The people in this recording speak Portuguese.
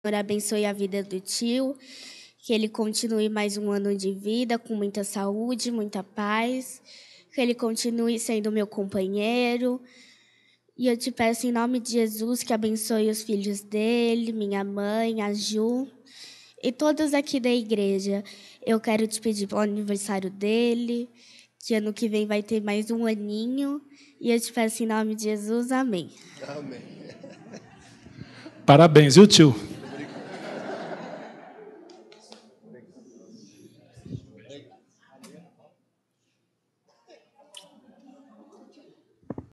Senhor abençoe a vida do tio, que ele continue mais um ano de vida com muita saúde, muita paz, que ele continue sendo meu companheiro. E eu te peço em nome de Jesus que abençoe os filhos dele, minha mãe, a Ju e todos aqui da igreja. Eu quero te pedir pelo aniversário dele, que ano que vem vai ter mais um aninho. E eu te peço em nome de Jesus, amém. Amém. Parabéns, viu, tio?